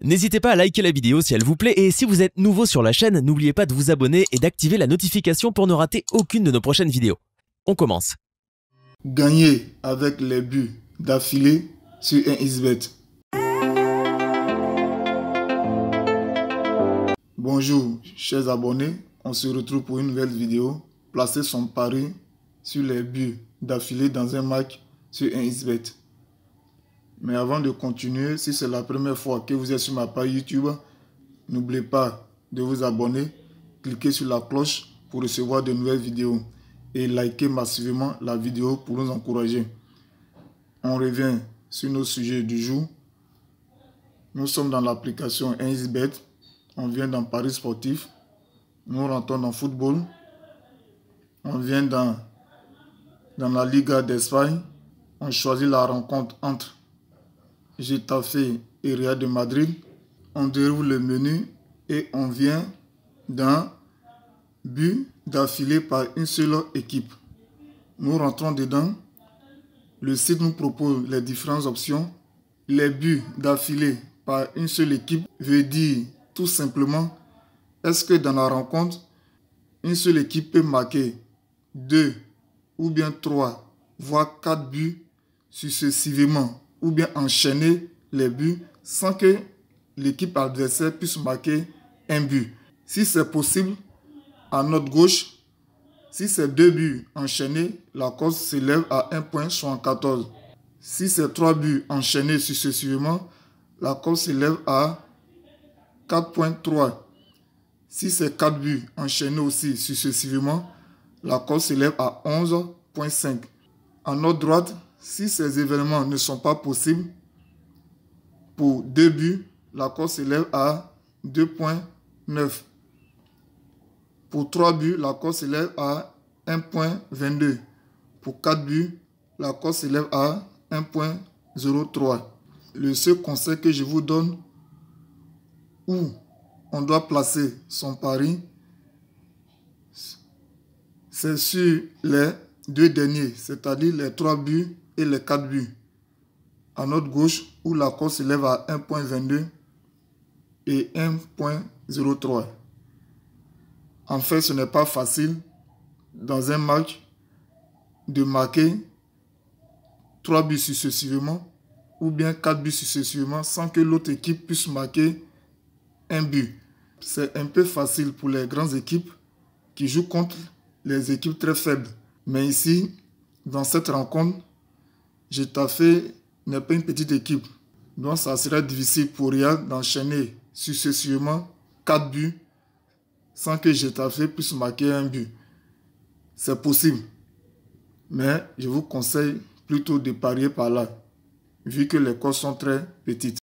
N'hésitez pas à liker la vidéo si elle vous plaît et si vous êtes nouveau sur la chaîne, n'oubliez pas de vous abonner et d'activer la notification pour ne rater aucune de nos prochaines vidéos. On commence. Gagner avec les buts d'affilée sur un isbet. Bonjour chers abonnés, on se retrouve pour une nouvelle vidéo. Placer son pari sur les buts d'affilée dans un match sur un isbet. Mais avant de continuer, si c'est la première fois que vous êtes sur ma page YouTube, n'oubliez pas de vous abonner, cliquez sur la cloche pour recevoir de nouvelles vidéos et liker massivement la vidéo pour nous encourager. On revient sur nos sujets du jour. Nous sommes dans l'application Enzibet. On vient dans Paris sportif. Nous rentrons dans football. On vient dans, dans la Liga d'Espagne. On choisit la rencontre entre j'ai taffé Real de Madrid. On déroule le menu et on vient d'un but d'affilée par une seule équipe. Nous rentrons dedans. Le site nous propose les différentes options. Les buts d'affilée par une seule équipe veut dire tout simplement est-ce que dans la rencontre, une seule équipe peut marquer 2 ou bien 3, voire 4 buts successivement ou bien enchaîner les buts sans que l'équipe adversaire puisse marquer un but. Si c'est possible, à notre gauche, si c'est deux buts enchaînés, la course s'élève à un point, Si c'est trois buts enchaînés successivement, la course s'élève à 4.3. Si c'est quatre buts enchaînés aussi successivement, la course s'élève à 11.5. À notre droite, si ces événements ne sont pas possibles, pour deux buts, l'accord s'élève à 2.9. Pour trois buts, l'accord s'élève à 1.22. Pour quatre buts, l'accord s'élève à 1.03. Le seul conseil que je vous donne, où on doit placer son pari, c'est sur les deux derniers, c'est-à-dire les trois buts et les 4 buts. À notre gauche, où la course s'élève à 1.22 et 1.03. En fait, ce n'est pas facile dans un match de marquer 3 buts successivement ou bien 4 buts successivement sans que l'autre équipe puisse marquer un but. C'est un peu facile pour les grandes équipes qui jouent contre les équipes très faibles. Mais ici, dans cette rencontre, Getafe n'est pas une petite équipe, donc ça serait difficile pour rien d'enchaîner successivement 4 buts sans que Getafe puisse marquer un but. C'est possible, mais je vous conseille plutôt de parier par là, vu que les courses sont très petites.